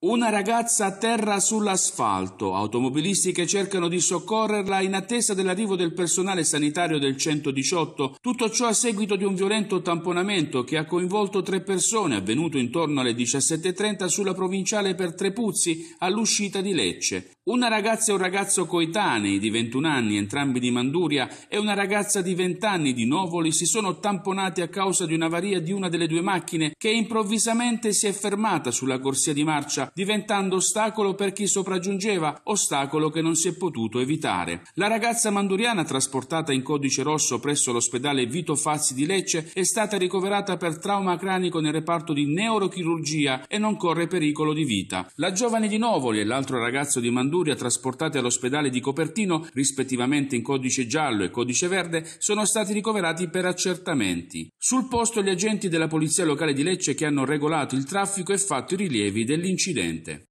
Una ragazza a terra sull'asfalto, automobilisti che cercano di soccorrerla in attesa dell'arrivo del personale sanitario del 118, tutto ciò a seguito di un violento tamponamento che ha coinvolto tre persone, avvenuto intorno alle 17.30 sulla provinciale per Trepuzzi, all'uscita di Lecce. Una ragazza e un ragazzo coetanei di 21 anni, entrambi di Manduria, e una ragazza di 20 anni di Novoli si sono tamponati a causa di un'avaria di una delle due macchine che improvvisamente si è fermata sulla corsia di marcia diventando ostacolo per chi sopraggiungeva, ostacolo che non si è potuto evitare. La ragazza manduriana, trasportata in codice rosso presso l'ospedale Vito Fazzi di Lecce, è stata ricoverata per trauma cranico nel reparto di neurochirurgia e non corre pericolo di vita. La giovane di Novoli e l'altro ragazzo di Manduria, trasportati all'ospedale di Copertino, rispettivamente in codice giallo e codice verde, sono stati ricoverati per accertamenti. Sul posto gli agenti della polizia locale di Lecce che hanno regolato il traffico e fatto i rilievi dell'incidente occidente